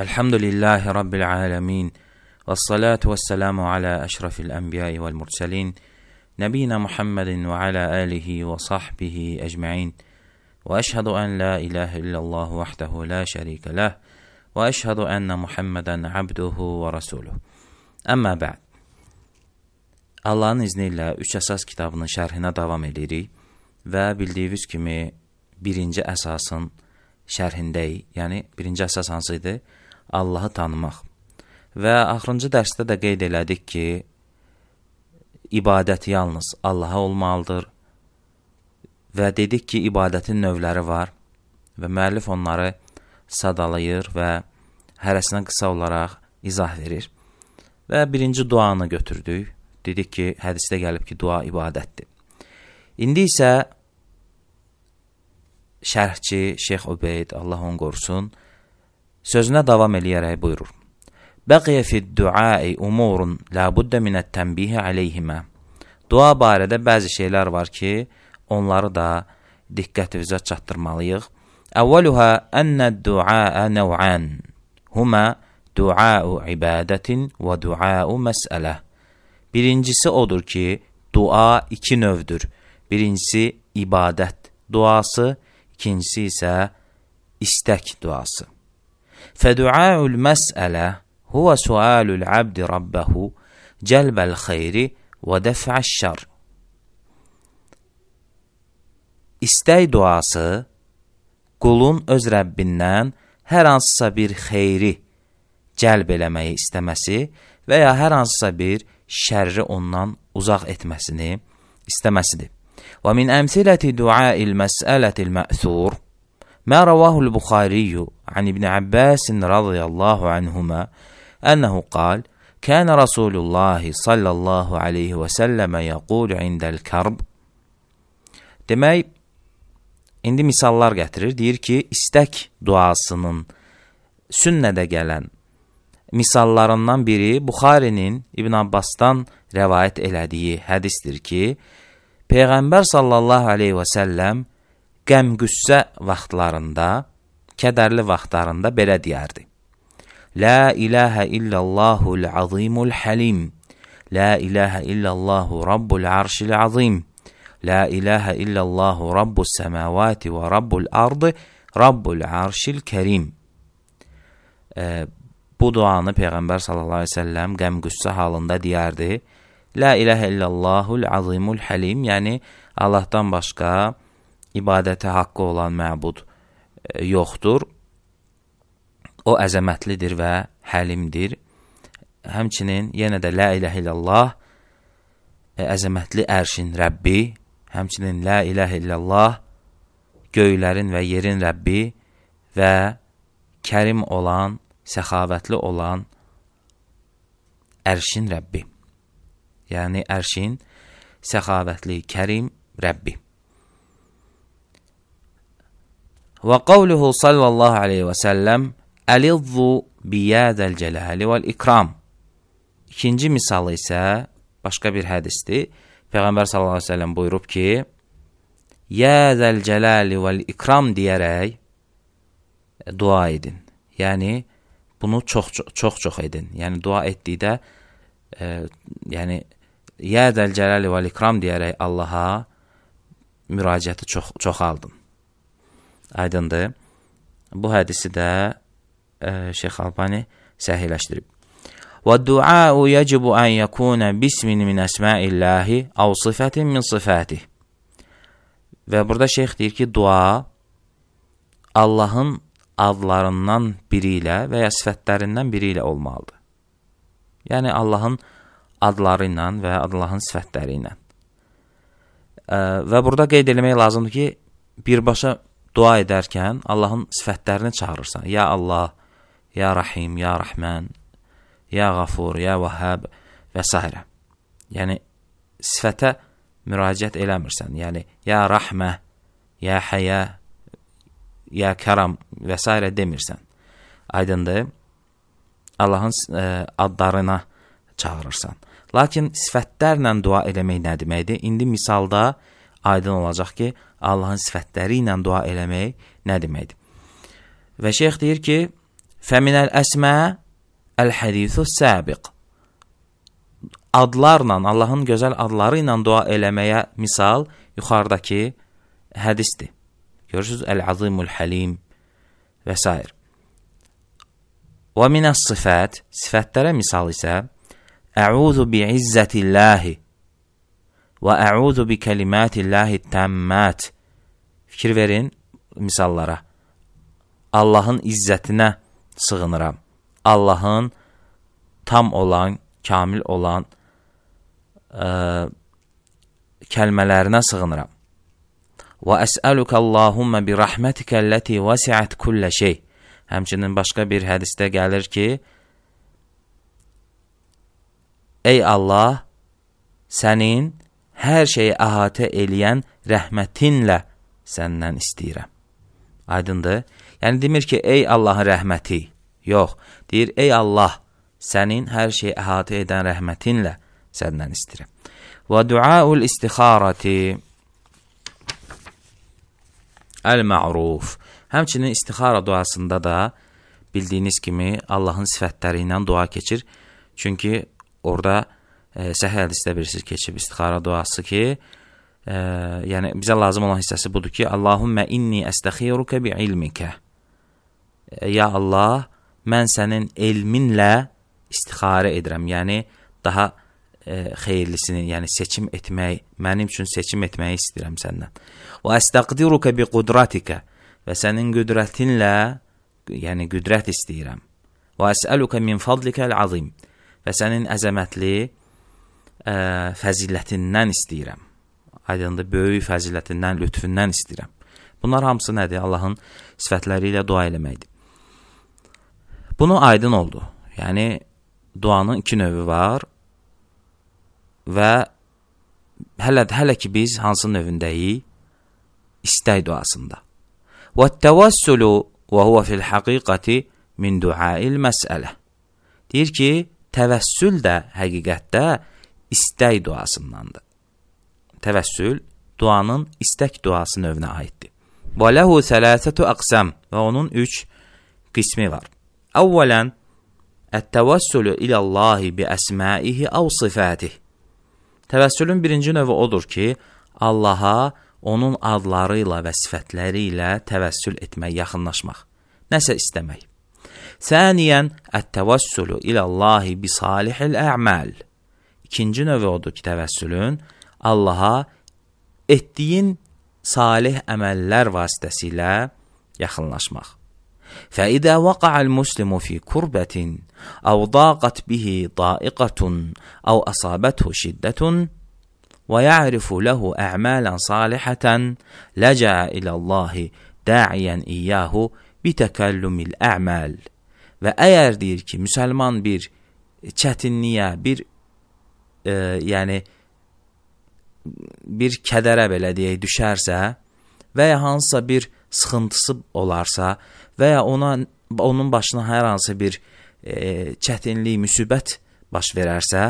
الحمد لله رب العالمين والصلاة والسلام على أشرف الأنبياء والمرسلين نبينا محمد وعلى آله وصحبه أجمعين وأشهد أن لا إله إلا الله وحده لا شريك له وأشهد أن محمدا عبده ورسوله أما بعد Allah'ın izniyle üç esas kitabının şerhine devam edirik və bildiyiniz kimi birinci əsasın şərhindəyik. Yəni, birinci əsas hansı idi? Allahı tanımaq. Və axırıncı dərsdə də qeyd elədik ki, ibadət yalnız Allaha olmalıdır. Və dedik ki, ibadətin növləri var və müəllif onları sadalayır və hərəsinə qısa olaraq izah verir. Və birinci duanı götürdük. Dedik ki, hədisdə gəlib ki, dua ibadətdir. İndi isə şərhçi Şeyx Ubeyd, Allah onu qorusun, Sözünə davam eləyərək buyurur. Bəqiyə fid-duai umurun la budda minət-tənbihi aleyhimə. Dua barədə bəzi şeylər var ki, onları da diqqətimizə çatdırmalıyıq. Əvvəluha ənəd-duaa nəv'an. Huma duau ibadətin və duau məsələ. Birincisi odur ki, dua iki növdür. Birincisi ibadət duası, ikincisi isə istək duası. فدعاء المسألة هو سؤال العبد ربه جلب الخير ودفع الشر. İstək duası qulun öz Rəbbindən hər hansısa bir xeyri cəlb eləməyi istəməsi və ya hər hansısa bir şərri ondan uzaq etməsini istəməsidir. Və min əmsiləti duail məsələtil mə'thur ما رواه البخاري عن ابن عباس رضي الله عنهما أنه قال كان رسول الله صلى الله عليه وسلم يقول عند الكرب Demək, indi misallar gətirir. Deyir ki, istək duasının sünnədə gələn misallarından biri Buxarinin İbn Abbasdan rəvayət elədiyi hədisdir ki, Peyğəmbər sallallahu aleyhi və səlləm qəm-qüssə vaxtlarında, kədərli vaxtlarında belə deyərdi. La ilahə illallahul azimul halim. La ilahə illallahu rabbul arşil azim. La ilahə illallahu rabbus səmavati və rabbul ardı, rabbul arşil kerim. E, bu duanı Peyğəmbər sallallahu əleyhi və səlləm qəm-qüssə halında deyərdi. La ilahə illallahul azimul halim, yəni Allahdan başqa ibadətə haqqı olan məbud e, yoxdur. O əzəmətlidir və həlimdir. Həmçinin yenə də la iləhə illallah e, əzəmətli ərşin Rəbbi, həmçinin la iləhə illallah göylərin və yerin Rəbbi və kərim olan, səxavətli olan ərşin Rəbbi. Yəni ərşin səxavətli, kərim Rəbbi. Və qavluhu sallallahu aleyhi və səlləm Əlizzu biyədəl cələli vəl ikram İkinci misalı isə başqa bir hədisdir. Peyğəmbər sallallahu aleyhi və səlləm buyurub ki, Yədəl cələli vəl ikram deyərək dua edin. Yəni, bunu çox-çox edin. Yəni, dua etdikdə, e, yəni, Yədəl cələli vəl ikram deyərək Allaha müraciəti çox, çoxaldın. Aydındır. Bu hədisi də ə, e, Şeyx Albani səhiləşdirib. وَالدُّعَاءُ يَجِبُ أَنْ يَكُونَ بِسْمٍ مِنْ أَسْمَاءِ اللّٰهِ اَوْ صِفَةٍ مِنْ صِفَاتِهِ Və burada şeyx deyir ki, dua Allahın adlarından biri ilə və ya sifətlərindən biri ilə olmalıdır. Yəni, Allahın adları ilə və Allahın sifətləri ilə. E, və burada qeyd eləmək lazımdır ki, birbaşa dua edərkən Allahın sifətlərini çağırırsan. Ya Allah, Ya Rahim, Ya Rəhmən, Ya Qafur, Ya Vahhab və s. Yəni, sifətə müraciət eləmirsən. Yəni, Ya Rəhmə, Ya Həyə, Ya Kəram və s. demirsən. Aydındır, Allahın ə, e, adlarına çağırırsan. Lakin sifətlərlə dua eləmək nə deməkdir? İndi misalda, aydın olacaq ki, Allahın sifətləri ilə dua eləmək nə deməkdir. Və şeyx deyir ki, Fəminəl əsmə əl-hədithu səbiq. Adlarla, Allahın gözəl adları ilə dua eləməyə misal yuxarıdakı hədisdir. Görürsünüz, Əl-Azimul Həlim və s. Və minəs sifət, sifətlərə misal isə Əuzu bi izzətillahi Və əuzu bi kəlimətillahi təmmət. Fikir verin misallara. Allahın izzətinə sığınıram. Allahın tam olan, kamil olan ə, e, kəlmələrinə sığınıram. Və əsəlükə Allahumma bi rəhmətikə ləti vəsiət kullə şey. Həmçinin başqa bir hədisdə gəlir ki, Ey Allah, sənin hər şeyi əhatə eləyən rəhmətinlə səndən istəyirəm. Aydındır? Yəni demir ki, ey Allahın rəhməti. Yox, deyir, ey Allah, sənin hər şeyi əhatə edən rəhmətinlə səndən istəyirəm. Və duaul istixarati əl-ma'ruf. Həmçinin istixara duasında da bildiyiniz kimi Allahın sifətləri ilə dua keçir. Çünki orada e, səhih hədisdə bilirsiniz keçib istixara duası ki, e, yəni bizə lazım olan hissəsi budur ki, Allahumma inni əstəxiruka bi ilmikə. E, ya Allah, mən sənin elminlə istixarə edirəm. Yəni daha e, xeyirlisini, yəni seçim etmək, mənim üçün seçim etməyi istəyirəm səndən. Və əstəqdiruka bi qudratika və sənin qüdrətinlə, yəni qüdrət istəyirəm. Və əsəluka min fadlikal azim və sənin əzəmətli ə, fəzilətindən istəyirəm. Aydındır, böyük fəzilətindən, lütfündən istəyirəm. Bunlar hamısı nədir? Allahın sifətləri ilə dua eləməkdir. Bunu aydın oldu. Yəni duanın iki növü var və hələ hələ ki biz hansı növündəyik? İstək duasında. Vəttəvəssülü və huwa fil həqiqəti min duail məsələ. Deyir ki, təvəssül də həqiqətdə istək duasındandır. Təvəssül duanın istək duası növünə aiddir. Və ləhu sələsətü əqsəm və onun üç qismi var. Əvvələn, ət-təvəssülü iləllahi bi əsməihi əv sifətih. Təvəssülün birinci növü odur ki, Allaha onun adları ilə və sifətləri ilə təvəssül etmək, yaxınlaşmaq, nəsə istəmək. Səniyən, ət-təvəssülü iləllahi bi salihil ə'məl. İkinci növü odur ki, təvəssülün Allaha etdiyin salih əməllər vasitəsilə yaxınlaşmaq. فإذا وقع المسلم في كربة أو ضاقت به ضائقة أو أصابته شدة ويعرف له أعمالا صالحة لجأ إلى الله داعيا إياه بتكلم الأعمال və əgər deyir ki, müsəlman bir çətinliyə, bir e, yəni bir kədərə belə deyək düşərsə və ya hansısa bir sıxıntısı olarsa və ya ona onun başına hər hansı bir e, çətinlik, müsibət baş verərsə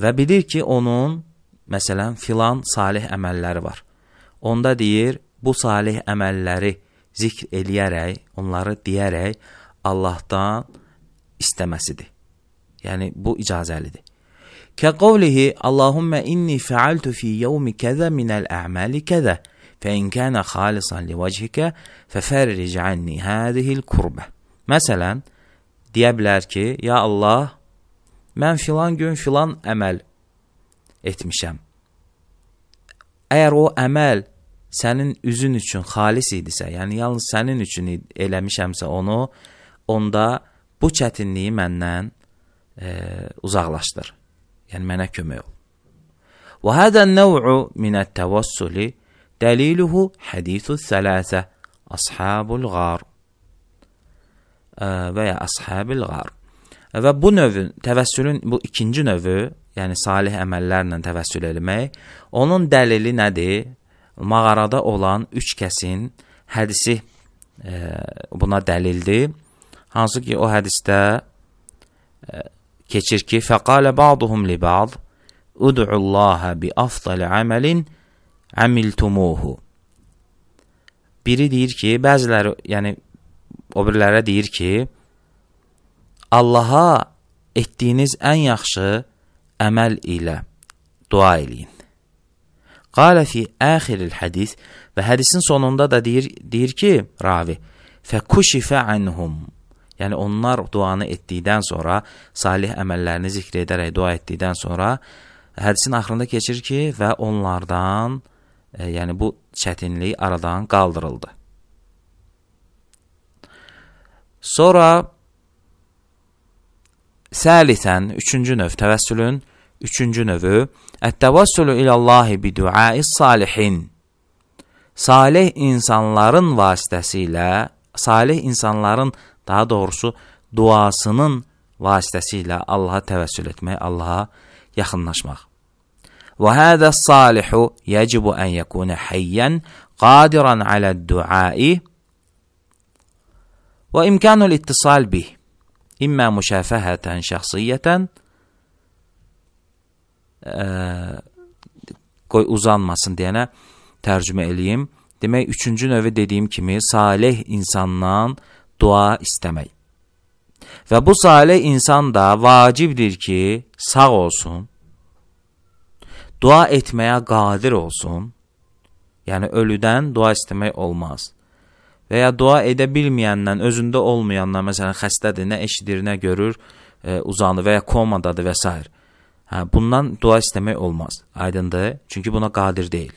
və bilir ki, onun məsələn filan salih əməlləri var. Onda deyir, bu salih əməlləri zikr eləyərək, onları deyərək Allahdan istəməsidir. Yəni bu icazəlidir. كقوله اللهم إني فعلت في يوم كذا من الأعمال كذا فإن كان خالصا لوجهك ففرج عني هذه الكربة مثلا deyə bilər ki, ya Allah, mən filan gün filan əməl etmişəm. Əgər o əməl sənin üzün üçün xalis idisə, yəni yalnız sənin üçün eləmişəmsə onu, onda bu çətinliyi məndən e, uzaqlaşdır. Yəni mənə kömək ol. Və hədən nəv'u minət təvəssuli dəliluhu hədithu sələsə ashabul qar və ya ashabil qar. Və bu növün, təvəssülün bu ikinci növü, yəni salih əməllərlə təvəssül eləmək, onun dəlili nədir? Mağarada olan üç kəsin hədisi e, buna dəlildir. Hansı ki, o hədisdə e, keçir ki, fəqalə ba'duhum li ba'd ud'ullaha bi afdal amelin amiltumuhu. Biri deyir ki, bəziləri, yəni o birilərə deyir ki, Allaha etdiyiniz ən yaxşı əməl ilə dua eləyin. Qalə fi əxiril hədis və hədisin sonunda da deyir, deyir ki, ravi, fəkuşifə ənhum Yəni onlar duanı etdikdən sonra, salih əməllərini zikr edərək dua etdikdən sonra hədisin axırında keçir ki, və onlardan, e, yəni bu çətinlik aradan qaldırıldı. Sonra səlisən, üçüncü növ təvəssülün üçüncü növü Ət-təvəssülü ilallahi bi duais salihin. Salih insanların vasitəsilə, salih insanların daha doğrusu duasının vasitəsilə Allaha təvəssül etmək, Allaha yaxınlaşmaq. Və hədə salihu yəcibu ən yəkunə həyyən qadiran aləd-duai və imkanul ittisal bih imma müşafəhətən şəxsiyyətən ə, qoy uzanmasın deyənə tərcümə eləyim. Demək, üçüncü növü dediyim kimi, salih insandan dua istəmək. Və bu salih insan da vacibdir ki, sağ olsun, dua etməyə qadir olsun, yəni ölüdən dua istəmək olmaz. Və ya dua edə bilməyəndən, özündə olmayandan, məsələn, xəstədir, nə eşidir, nə görür, e, uzanır və ya komadadır və s. Hə, bundan dua istəmək olmaz, aydındır, çünki buna qadir deyil.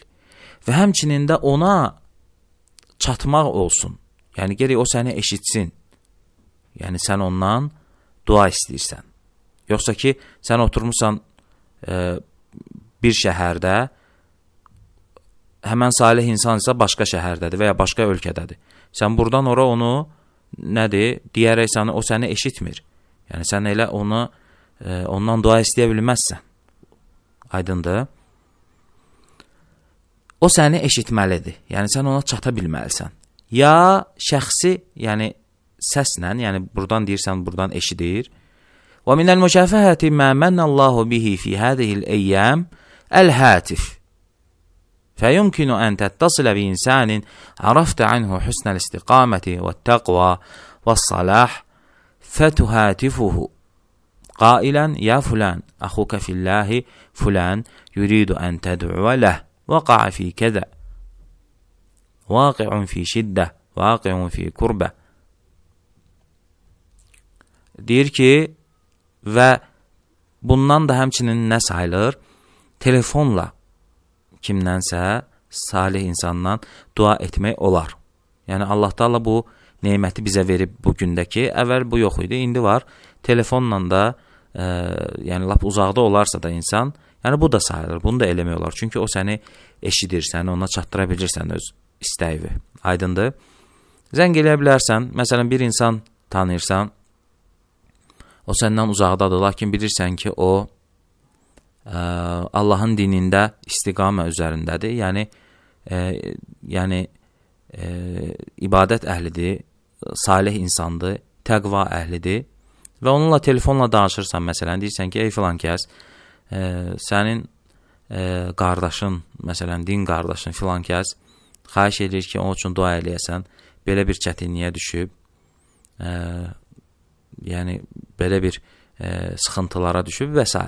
Və həmçinin də ona çatmaq olsun Yəni gərək o səni eşitsin. Yəni sən ondan dua istəyirsən. Yoxsa ki, sən oturmusan e, bir şəhərdə, həmən salih insan isə başqa şəhərdədir və ya başqa ölkədədir. Sən burdan ora onu nədir, deyərək səni o səni eşitmir. Yəni sən elə onu e, ondan dua istəyə bilməzsən. Aydındır? O səni eşitməlidir. Yəni sən ona çata bilməlisən. ya şəxsi, yəni səslə, yəni burdan deyirsən, burdan eşidir. Və minəl müşafəhəti mə mənnəllahu bihi fi hədihil əyyəm əl-hətif. فيمكن أن تتصل بإنسان عرفت عنه حسن الاستقامة والتقوى والصلاح فتهاتفه قائلا يا فلان أخوك في الله فلان يريد أن تدعو له وقع في كذا واقع في şiddə, vaqiun fi kurbə. Deyir ki, və bundan da həmçinin nə sayılır? Telefonla kimdənsə salih insandan dua etmək olar. Yəni Allah Taala bu neməti bizə verib bu gündəki. Əvvəl bu yox idi, indi var. Telefonla da, ə, yəni lap uzaqda olarsa da insan, yəni bu da sayılır. Bunu da eləmək olar. Çünki o səni eşidir, səni ona çatdıra bilirsən öz istəyivi. Aydındır? Zəng eləyə bilərsən. Məsələn, bir insan tanıyırsan, o səndən uzaqdadır, lakin bilirsən ki, o ə, e, Allahın dinində istiqamə üzərindədir. Yəni ə, e, yəni ə, e, ibadət əhlidir, salih insandır, təqva əhlidir və onunla telefonla danışırsan məsələn, deyirsən ki, ey filan kəs, ə, sənin ə, qardaşın, məsələn, din qardaşın filan kəs, Xahiş edir ki, onun üçün dua eləyəsən. Belə bir çətinliyə düşüb, ə, e, yəni belə bir ə, e, sıxıntılara düşüb və s.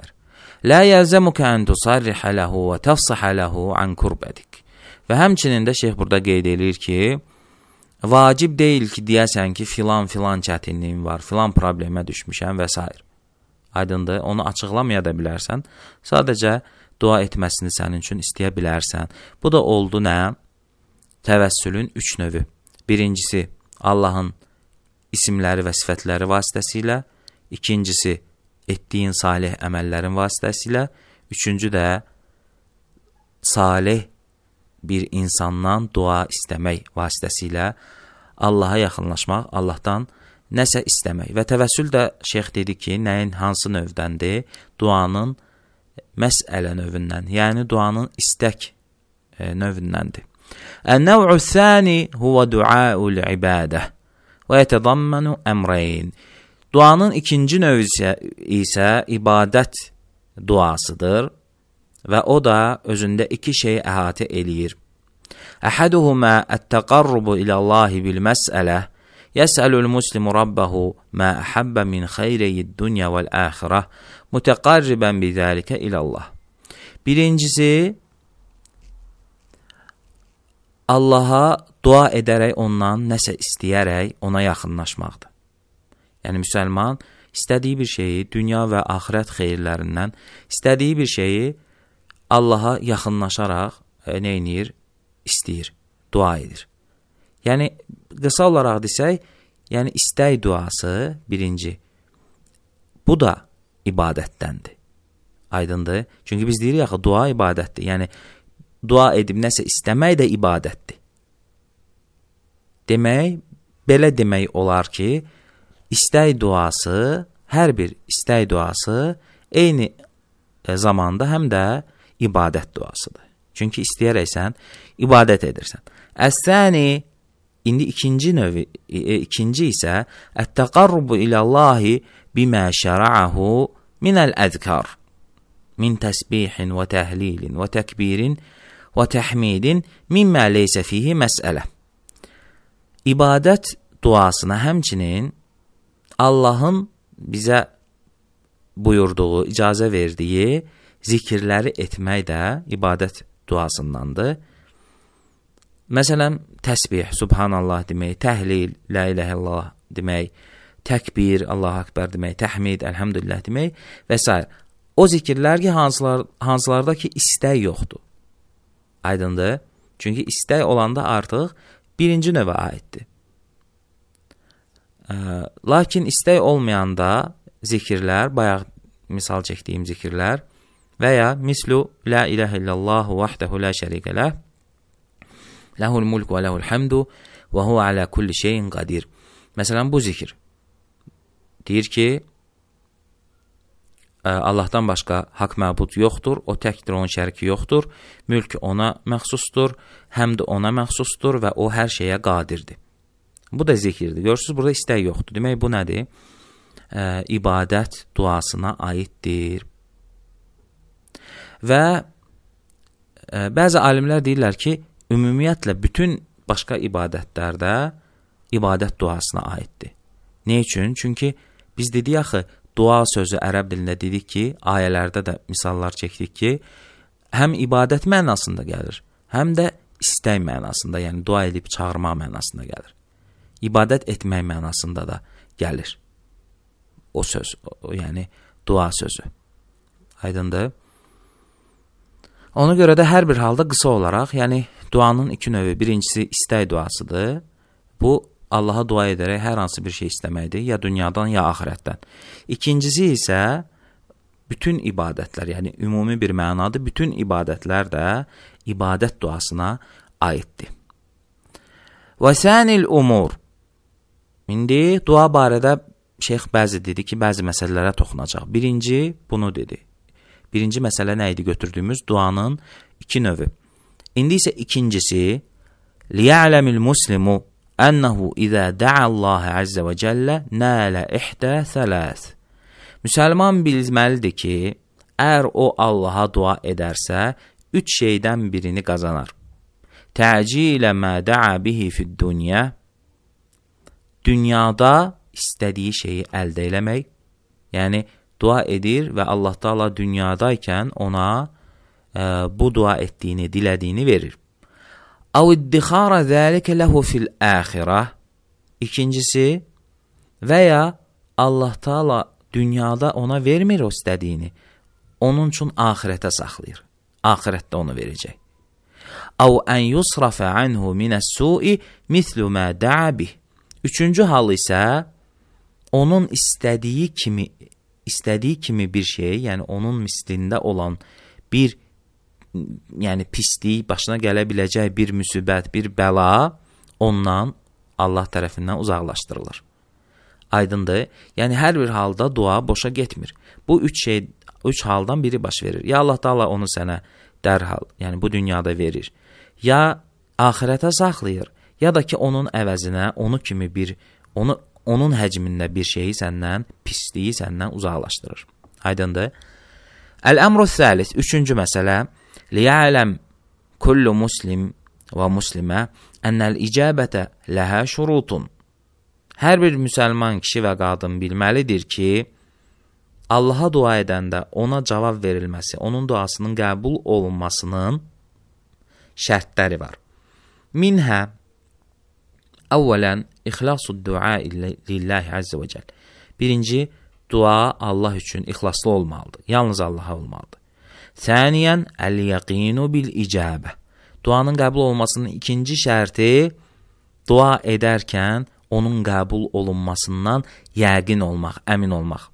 Lə yəlzəmukə ən tusarrihə ləhu və təfsihə ləhu an kurbədik. Və həmçinin də şeyx burada qeyd eləyir ki, vacib deyil ki, deyəsən ki, filan filan çətinliyim var, filan problemə düşmüşəm və s. Aydındır, onu açıqlamaya da bilərsən. Sadəcə dua etməsini sənin üçün istəyə bilərsən. Bu da oldu nə? Təvəssülün üç növü. Birincisi, Allahın isimləri və sifətləri vasitəsilə, ikincisi, etdiyin salih əməllərin vasitəsilə, üçüncü də salih bir insandan dua istəmək vasitəsilə Allaha yaxınlaşmaq, Allahdan nəsə istəmək. Və təvəssül də şeyx dedi ki, nəyin hansı növdəndir? Duanın məsələ növündən, yəni duanın istək e, növündəndir. النوع الثاني هو دعاء العبادة ويتضمن أمرين Duanın ikinci növü isə ibadət duasıdır və o da özündə iki şey əhatə eləyir. Əhəduhuma ət-təqarrubu ilə Allahi bil məsələ yəsəlül muslimu rabbahu mə əhəbbə min xeyriyid dünya vəl-əxirə mütəqarribən bidəlikə ilə Allah. Birincisi, Allaha dua edərək ondan nəsə istəyərək ona yaxınlaşmaqdır. Yəni, müsəlman istədiyi bir şeyi, dünya və axirət xeyirlərindən, istədiyi bir şeyi Allaha yaxınlaşaraq e, neynir? İstəyir, dua edir. Yəni, qısa olaraq desək, yəni istək duası birinci. Bu da ibadətdəndir. Aydındır? Çünki biz deyirik axı, dua ibadətdir. Yəni, dua edib nəsə istəmək də ibadətdir. Demək, belə demək olar ki, istək duası, hər bir istək duası eyni e, zamanda həm də ibadət duasıdır. Çünki istəyərəksən, ibadət edirsən. Əs-səni, indi ikinci növü, e, e, ikinci isə Ət-təqarrubu iləllahi bimə şəra'ahu minəl-əzkar min təsbihin və təhlilin və təkbirin وتحميد مimma leysə fihi məsələ. İbadət duasına həmçinin Allahın bizə buyurduğu, icazə verdiyi zikirləri etmək də ibadət duasındandır. Məsələn, təsbih, subhanallah demək, təhlil, la iləhə illallah demək, təkbir, Allah akbar demək, təhmid, elhamdülillah demək və s. O zikirlər ki, hansılar, hansılarda ki, istək yoxdur. Aydındır? Çünki istək olanda artıq birinci növə aiddir. E, lakin istək olmayanda zikirlər, bayaq misal çəkdiyim zikirlər və ya mislu la ilahe illallah vahdehu la şərikələ ləhul mulk və ləhul həmdu və hu alə kulli şeyin qadir. Məsələn, bu zikir deyir ki, Allahdan başqa haqq məbud yoxdur, o təkdir, onun şəriki yoxdur. Mülk ona məxsusdur, həmd ona məxsusdur və o hər şeyə qadirdir. Bu da zikirdir. Görürsüz, burada istək yoxdur. Demək, bu nədir? Ə, ibadət duasına aiddir. Və ə, bəzi alimlər deyirlər ki, ümumiyyətlə bütün başqa ibadətlərdə ibadət duasına aiddir. Nə üçün? Çünki biz dedik axı, dua sözü ərəb dilində dedik ki, ayələrdə də misallar çəkdik ki, həm ibadət mənasında gəlir, həm də istək mənasında, yəni dua edib çağırma mənasında gəlir. İbadət etmək mənasında da gəlir. O söz, o, yəni dua sözü. Aydındır? Ona görə də hər bir halda qısa olaraq, yəni duanın iki növü. Birincisi istək duasıdır. Bu Allaha dua edərək hər hansı bir şey istəməkdir, ya dünyadan, ya axirətdən. İkincisi isə bütün ibadətlər, yəni ümumi bir mənadır, bütün ibadətlər də ibadət duasına aiddir. Və sənil umur. İndi dua barədə şeyx bəzi dedi ki, bəzi məsələlərə toxunacaq. Birinci bunu dedi. Birinci məsələ nə idi götürdüyümüz duanın iki növü. İndi isə ikincisi, liyələmil muslimu Ənəhu idə dəə Allahə əzzə və cəllə nələ ihdə thələth. Müsəlman bilməlidir ki, əgər o Allaha dua edərsə, üç şeydən birini qazanar. Təcilə mə dəə bihi fid-dünya. Dünyada istədiyi şeyi əldə eləmək. Yəni, dua edir və Allah da Allah dünyadaykən ona e, bu dua etdiyini, dilədiyini verir. Av iddihara zəlikə ləhu fil əxirə. İkincisi, və ya Allah Taala dünyada ona vermir o istədiyini. Onun üçün axirətə saxlayır. Axirətdə onu verəcək. Av ən yusrafə anhu minəs-su'i mislu ma da'a bih. Üçüncü hal isə onun istədiyi kimi istədiyi kimi bir şey, yəni onun mislində olan bir yəni pislik, başına gələ biləcək bir müsibət, bir bəla ondan Allah tərəfindən uzaqlaşdırılır. Aydındır? Yəni hər bir halda dua boşa getmir. Bu üç şey, üç haldan biri baş verir. Ya Allah Taala onu sənə dərhal, yəni bu dünyada verir. Ya axirətə saxlayır, ya da ki onun əvəzinə onu kimi bir onu onun həcmində bir şeyi səndən, pisliyi səndən uzaqlaşdırır. Aydındır? Əl-əmru-səlis, üçüncü məsələ, ليعلم كل مسلم ومسلمة أن الإجابة لها شروط Hər bir müsəlman kişi və qadın bilməlidir ki, Allaha dua edəndə ona cavab verilməsi, onun duasının qəbul olunmasının şərtləri var. Minhə Əvvələn, ixlasu dua lillahi əzzə və cəl. Birinci, dua Allah üçün ixlaslı olmalıdır, yalnız Allaha olmalıdır. Səniyən əl-yəqinu bil-icabə. Duanın qəbul olmasının ikinci şərti dua edərkən onun qəbul olunmasından yəqin olmaq, əmin olmaq.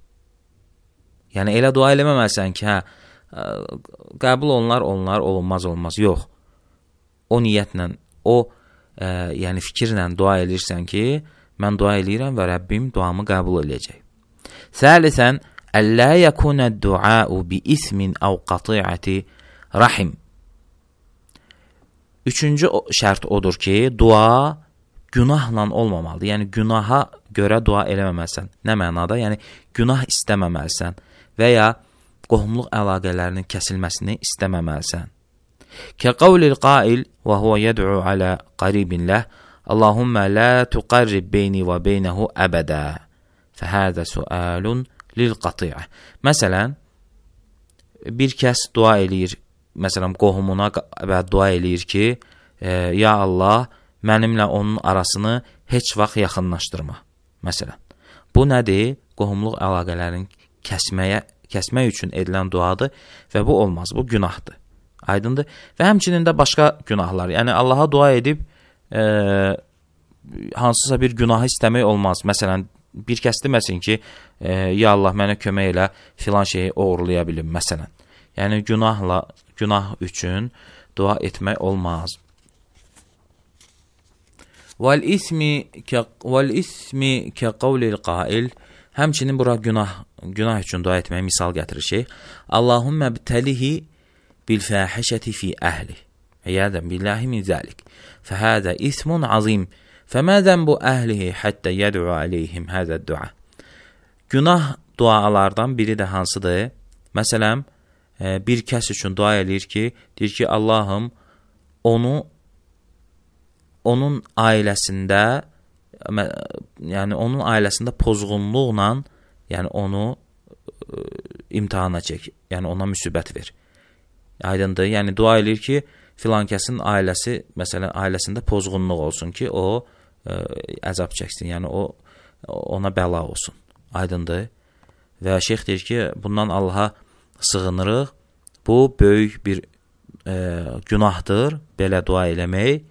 Yəni elə dua eləməməsən ki, hə, qəbul olunar, onlar olunmaz, olmaz. Yox. O niyyətlə, o ə, yəni fikirlə dua elirsən ki, mən dua eləyirəm və Rəbbim duamı qəbul eləyəcək. Səlisən, ألا يكون الدعاء بإثم أو قطيعة rahim. Üçüncü şərt odur ki, dua günahla olmamalıdır. Yəni günaha görə dua eləməməlisən. Nə mənada? Yəni günah istəməməlisən və ya qohumluq əlaqələrinin kəsilməsini istəməməlisən. Kə qavlil qail və huwa yad'u ala qaribin lah Allahumma la tuqarrib beyni və beynehu əbədə. Fəhədə sualun lil qatiyə. Məsələn, bir kəs dua eləyir, məsələn, qohumuna və dua eləyir ki, e, ya Allah, mənimlə onun arasını heç vaxt yaxınlaşdırma. Məsələn, bu nədir? Qohumluq əlaqələrini kəsməyə, kəsmək üçün edilən duadır və bu olmaz, bu günahdır. Aydındır? Və həmçinin də başqa günahlar. Yəni Allaha dua edib e, hansısa bir günahı istəmək olmaz. Məsələn, bir kəs deməsin ki, e, ya Allah mənə kömək elə, filan şeyi oğurlaya bilim məsələn. Yəni günahla günah üçün dua etmək olmaz. Vel ismi ke vel ismi ke qavlil qail Həmçinin bura günah günah üçün dua etməyə misal gətirir şey. Allahummə btəlihi bil fahişəti fi əhli. Əyadən billahi min zəlik. Fəhədə ismun azim. Fəmə zənbu əhlihi həttə yəd'u aleyhim həzə dua. Günah dualardan biri də hansıdır? Məsələn, e, bir kəs üçün dua eləyir ki, deyir ki, Allahım onu onun ailəsində yəni onun ailəsində pozğunluqla, yəni onu ə, e, imtahana çək, yəni ona müsibət ver. Aydındır? Yəni dua eləyir ki, filan kəsin ailəsi, məsələn, ailəsində pozğunluq olsun ki, o ə, e, əzab çəksin. Yəni o ona bəla olsun. Aydındır? Və şeyx deyir ki, bundan Allaha sığınırıq. Bu böyük bir ə, e, günahdır belə dua eləmək.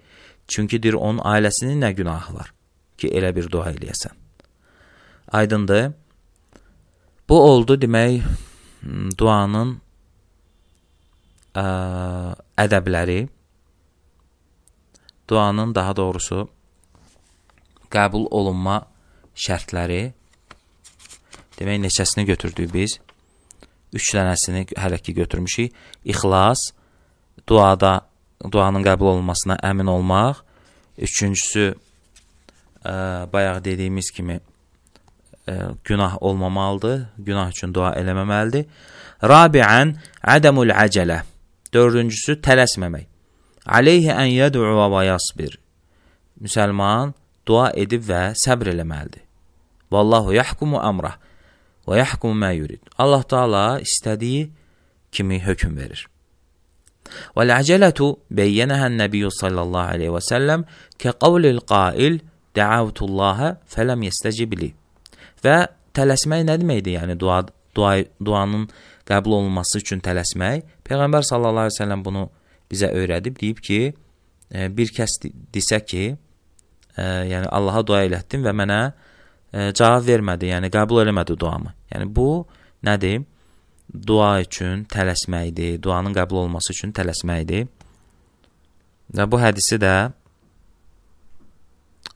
Çünki deyir onun ailəsinin nə günahı var ki, elə bir dua eləyəsən. Aydındır? Bu oldu demək hmm, duanın ə, e, ədəbləri, duanın daha doğrusu qəbul olunma şərtləri demək neçəsini götürdük biz? 3 dənəsini hələ ki götürmüşük. İxlas, duada duanın qəbul olunmasına əmin olmaq. Üçüncüsü ə, e, bayaq dediyimiz kimi ə, e, günah olmamalıdır. Günah üçün dua eləməməlidir. Rabiən ədəmul əcələ. Dördüncüsü tələsməmək. Aleyhi ən yəd'u və yasbir. Müsəlman dua edib və səbr eləməlidir. Vallahu yahkumu amrah və yahkumu mə yurid. Allah Taala istədiyi kimi hökm verir. Vəl əcələtu beyyənəhən nəbiyyu sallallahu aleyhi və səlləm kə qavlil qail dəavtullaha fələm yəstəcibli. Və tələsmək nə deməkdir? Yəni dua, dua, duanın qəbul olunması üçün tələsmək. Peyğəmbər sallallahu aleyhi və səlləm bunu bizə öyrədib, deyib ki, e, bir kəs desə ki, yəni Allaha dua elətdim və mənə ə, e, cavab vermədi, yəni qəbul eləmədi duamı. Yəni bu nədir? Dua üçün tələsməkdir, duanın qəbul olması üçün tələsməkdir. Və bu hədisi də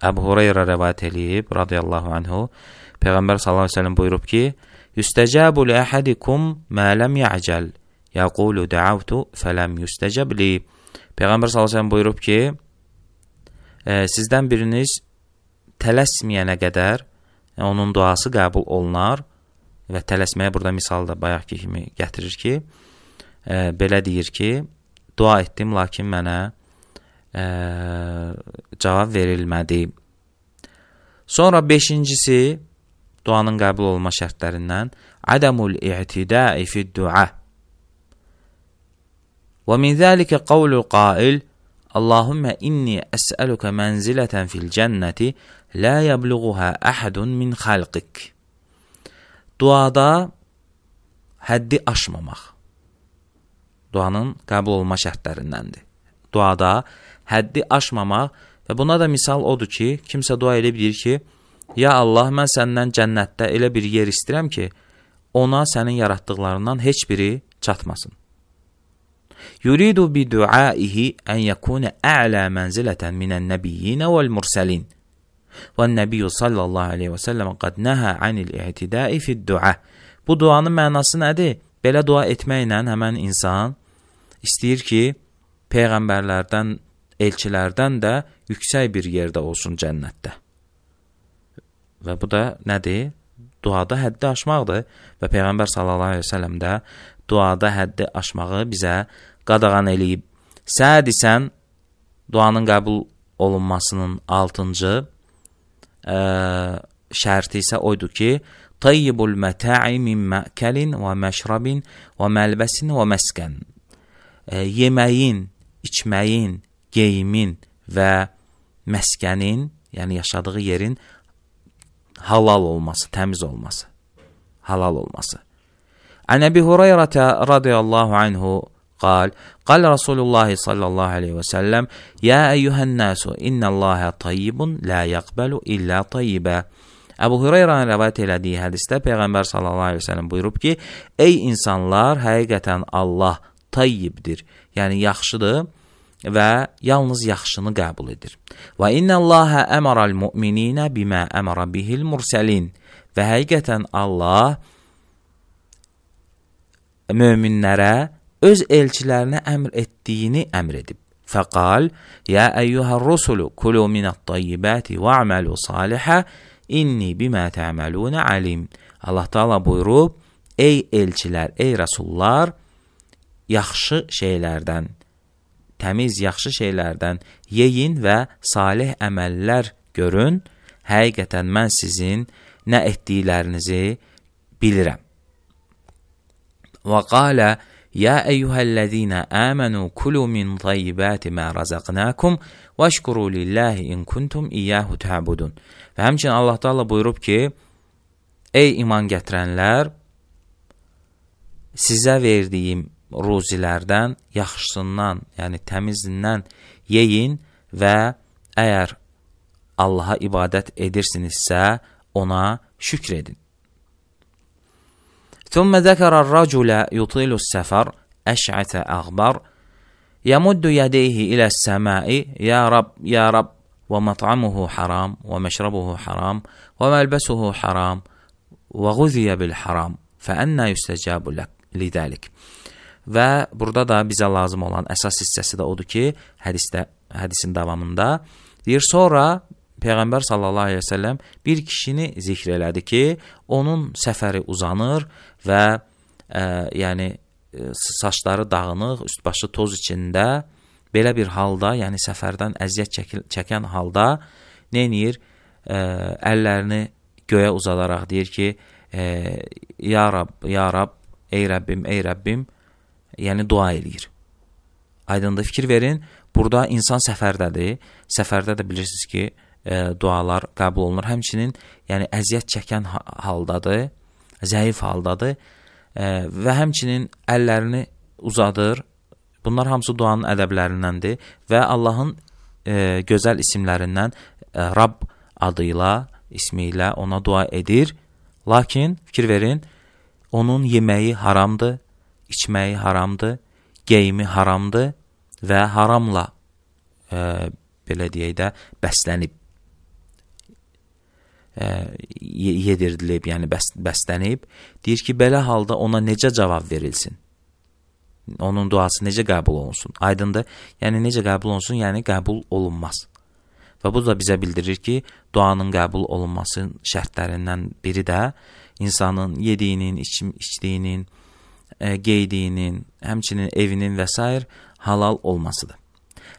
Əbu Hüreyrə rəvayət eləyib, radiyallahu anhu. Peyğəmbər sallallahu əleyhi və səlləm buyurub ki: "Yüstəcabu li ahadikum ma lam ya'cal. Yaqulu da'awtu falam yustajab li." Peyğəmbər sallallahu əleyhi və səlləm buyurub ki: e, sizdən biriniz tələsməyənə qədər e, onun duası qəbul olunar və tələsməyə burada misal da bayaqki kimi gətirir ki, e, belə deyir ki, dua etdim, lakin mənə e, cavab verilmədi. Sonra beşincisi, duanın qəbul olma şərtlərindən ədəmul i'tidai fid-du'a. Və min zəlikə qavlu qail Allahümmə inni əsəlükə mənzilətən fil cənnəti lə yəbluğuhə əhədun min xalqik. Duada həddi aşmamaq. Duanın qəbul olma şərtlərindəndir. Duada həddi aşmamaq və buna da misal odur ki, kimsə dua elə bilir ki, Ya Allah, mən səndən cənnətdə elə bir yer istəyirəm ki, ona sənin yaratdıqlarından heç biri çatmasın. Yuridu bi duaihi en yekune a'la menzileten minen nebiyyine vel murselin. والنبي صلى الله عليه وسلم قد نهى عن الاعتداء في الدعاء. Bu duanın mənası nədir? Belə dua etməklə həmin insan istəyir ki, peyğəmbərlərdən, elçilərdən də yüksək bir yerdə olsun cənnətdə. Və bu da nədir? Duada həddi aşmaqdır və peyğəmbər sallallahu əleyhi və səlləm də duada həddi aşmağı bizə qadağan eləyib. Səd isən duanın qəbul olunmasının 6-cı e, şərti isə oydu ki, tayyibul mata'i min ma'kalin və məşrabin və məlbəsin və məskən. E, yeməyin, içməyin, geyimin və məskənin, yəni yaşadığı yerin halal olması, təmiz olması, halal olması. Ən Əbi Hurayrətə radiyallahu anhu قال قال رسول الله صلى الله عليه وسلم يا أيها الناس إن الله طيب لا يقبل إلا طيبا Əbu Hüreyrənin rəvayət elədiyi hədisdə Peyğəmbər sallallahu əleyhi və səlləm buyurub ki: "Ey insanlar, həqiqətən Allah tayyibdir, yəni yaxşıdır və yalnız yaxşını qəbul edir. Və innallaha əmaral mu'minina bima əmara bihil mursalin." Və həqiqətən Allah möminlərə öz elçilərinə əmr etdiyini əmr edib. Fəqal, Yə əyyuhər rusulu, kulu minət tayyibəti və əməlu salihə, inni bimə təəməlunə alim. Allah Taala buyurub, ey elçilər, ey rəsullar, yaxşı şeylərdən, təmiz yaxşı şeylərdən yeyin və salih əməllər görün. Həqiqətən mən sizin nə etdiklərinizi bilirəm. Və qalə, يا أيها الذين آمنوا كلوا من طيبات ما رزقناكم واشكروا لله إن كنتم إياه تعبدون Və həmçinin Allah Taala buyurub ki: Ey iman gətirənlər, sizə verdiyim ruzilərdən, yaxşısından, yəni təmizindən yeyin və əgər Allaha ibadət edirsinizsə, ona şükr edin. ثم ذكر الرجل يطيل السفر أشعث أغبر يمد يديه إلى السماء يا رب يا رب ومطعمه حرام ومشربه حرام وملبسه حرام وغذي بالحرام فأنا يستجاب لك لذلك Və burada da bizə lazım olan əsas hissəsi də odur ki, hədisdə hədisin davamında deyir sonra Peyğəmbər sallallahu əleyhi və səlləm bir kişini zikr elədi ki, onun səfəri uzanır və ə, e, yəni e, saçları dağınıq, üst-başı toz içində belə bir halda, yəni səfərdən əziyyət çəkil, çəkən halda nə eləyir? Ə, e, əllərini göyə uzadaraq deyir ki, ə, ya Rab, ya Rab, ey Rəbbim, ey Rəbbim, yəni dua eləyir. Aydındır, fikir verin. Burada insan səfərdədir. Səfərdə də bilirsiniz ki, e, dualar qəbul olunur. Həmçinin, yəni əziyyət çəkən haldadır, zəif haldadır e, və həmçinin əllərini uzadır. Bunlar hamısı duanın ədəblərindəndir və Allahın e, gözəl isimlərindən e, Rab adı ilə, ismi ilə ona dua edir. Lakin fikir verin, onun yeməyi haramdır, içməyi haramdır, geyimi haramdır və haramla e, belə deyək də bəslənib yedirdilib, yəni bəs, bəslənib. Deyir ki, belə halda ona necə cavab verilsin? Onun duası necə qəbul olunsun? Aydındır? Yəni necə qəbul olunsun? Yəni qəbul olunmaz. Və bu da bizə bildirir ki, duanın qəbul olunması şərtlərindən biri də insanın yediyinin, iç, içdiyinin, e, qeydiyinin, həmçinin evinin və s. halal olmasıdır.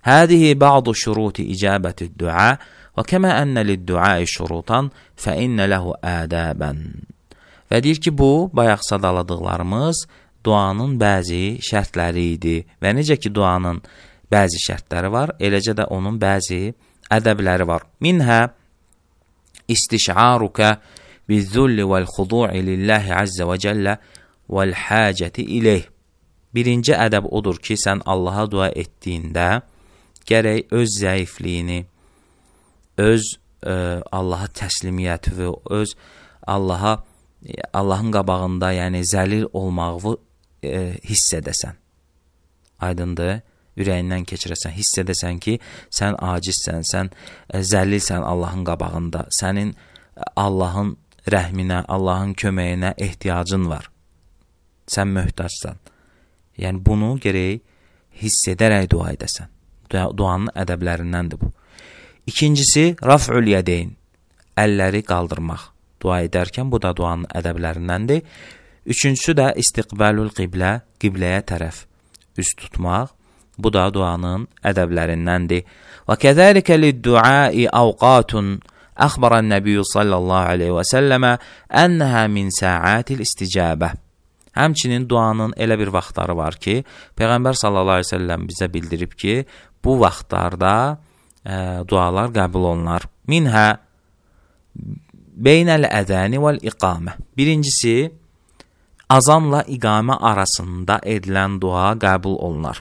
Hədihi ba'du şuruti icabətid dua وكما أن للدعاء şurutan فإن له آدابا Və deyir ki, bu, bayaq sadaladıqlarımız duanın bəzi şərtləri idi və necə ki, duanın bəzi şərtləri var, eləcə də onun bəzi ədəbləri var. Minhə istişarukə bizzulli vəl-xudu'i lillahi əzzə və cəllə vəl-həcəti ileyh. Birinci ədəb odur ki, sən Allaha dua etdiyində gərək öz zəifliyini, öz ə, e, Allaha təslimiyyəti və öz Allaha Allahın qabağında, yəni zəlil olmağı ə, e, hiss edəsən. Aydındır? Ürəyindən keçirəsən, hiss edəsən ki, sən acizsən, sən ə, e, zəlilsən Allahın qabağında. Sənin Allahın rəhminə, Allahın köməyinə ehtiyacın var. Sən möhtacsan. Yəni bunu gərək hiss edərək dua edəsən. Duanın ədəblərindəndir bu. İkincisi, raf'ül yədeyn, əlləri qaldırmaq. Dua edərkən bu da duanın ədəblərindəndir. Üçüncüsü də istiqbalül qiblə, qibləyə tərəf üst tutmaq. Bu da duanın ədəblərindəndir. Və kəzəlikə lid-duai awqatun أخبر النبي صلى الله عليه وسلم أنها من ساعات الاستجابة Həmçinin duanın elə bir vaxtları var ki, Peyğəmbər sallallahu əleyhi və səlləm bizə bildirib ki, bu vaxtlarda e, dualar qəbul olunar. Minhə beynəl ədəni vəl iqamə. Birincisi, azanla iqamə arasında edilən dua qəbul olunar.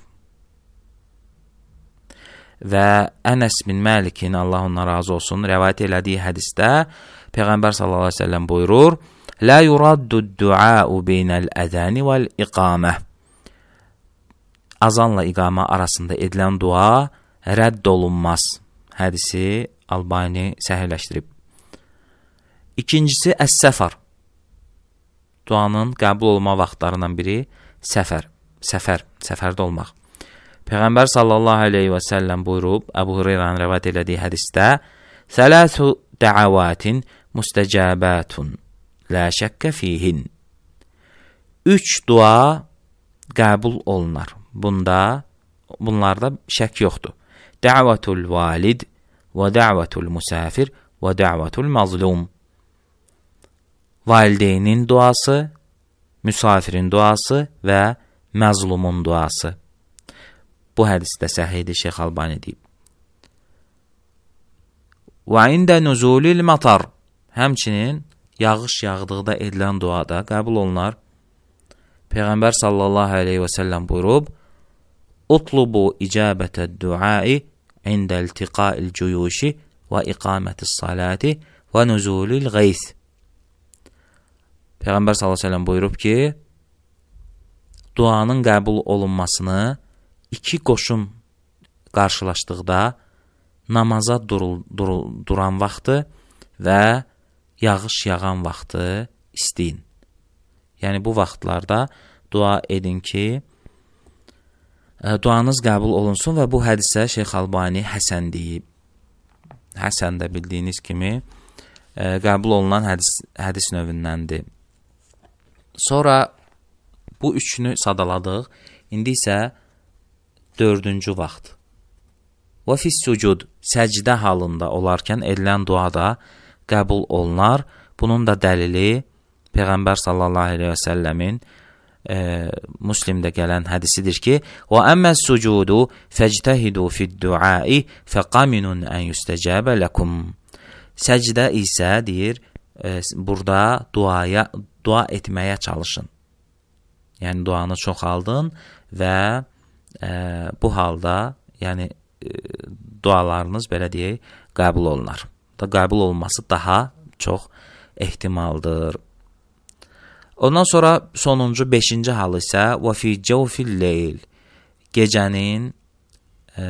Və Ənəs bin Məlikin, Allah ondan razı olsun, rəvayət elədiyi hədisdə Peyğəmbər sallallahu əleyhi və səlləm buyurur: "La yuraddu du'a'u beynəl ədəni vəl iqamə." Azanla iqamə arasında edilən dua rədd olunmaz hədisi Albani səhirləşdirib. İkincisi, əs-səfər. Duanın qəbul olma vaxtlarından biri səfər, səfər, səfərdə olmaq. Peyğəmbər sallallahu aleyhi və səlləm buyurub, Əbu Hüreyranın rəvat elədiyi hədisdə, Sələsu dəavatin müstəcabatun, lə şəkkə fihin. Üç dua qəbul olunar. Bunda, bunlarda şək yoxdur. دعوة الوالد ودعوة المسafir və da'vatul mazlum. Valideynin duası, müsafirin duası və məzlumun duası. Bu hədisdə səhihdir Şeyx Albani deyib. Və ində nuzulil matar. Həmçinin yağış yağdıqda edilən duada qəbul olunar. Peyğəmbər sallallahu əleyhi və səlləm buyurub: "Utlubu icabətəd-duai عند التقاء الجيوش وإقامة الصلاة və nüzulil qeys. Peyğəmbər s.ə.v buyurub ki, duanın qəbul olunmasını iki qoşun qarşılaşdıqda namaza durul, durul, duran vaxtı və yağış yağan vaxtı istəyin. Yəni, bu vaxtlarda dua edin ki, duanız qəbul olunsun və bu hədisə Şeyx Albani Həsən deyib. Həsən də bildiyiniz kimi qəbul olunan hədis, hədis növündəndir. Sonra bu üçünü sadaladıq. İndi isə dördüncü vaxt. Və fis sucud, səcdə halında olarkən edilən dua da qəbul olunar. Bunun da dəlili Peyğəmbər sallallahu aleyhi və səlləmin e, Müslimdə gələn hədisidir ki, "Və əmməs sucudu fectahidu fid-duai faqaminun an yustecaba lakum." Səcdə isə deyir, e, burada duaya dua etməyə çalışın. Yəni duanı çoxaldın və e, bu halda, yəni e, dualarınız belə deyək, qəbul olunar. Da qəbul olması daha çox ehtimaldır. Ondan sonra sonuncu, beşinci hal isə və fi cəvfil leyl gecənin e,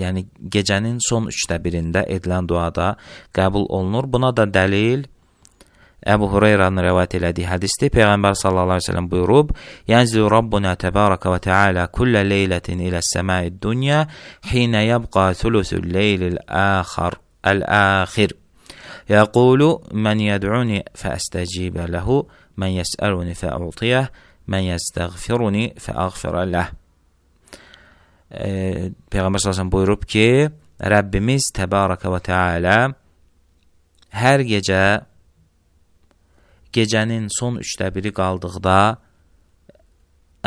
yəni gecənin son üçdə birində edilən duada qəbul olunur. Buna da dəlil Əbu Hüreyranın rəvayət elədiyi hədisdir. Peyğəmbər sallallahu əleyhi və səlləm buyurub: "Yənzilu Rabbuna tebaraka və təala kullə leylatin ilə səmai dunya hinə yabqa thulusul leylil axir al-axir. Yəqulu men yed'uni fəstəcibe lehu." من يسألني فأعطيه من yəstəğfiruni fəğfirə ləh. E, Peyğəmbər sallallahu buyurub ki, Rəbbimiz təbaraka və təala hər gecə gecənin son üçdə biri qaldıqda